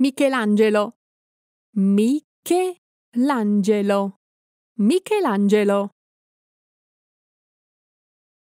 Michelangelo. Michelangelo. Michelangelo.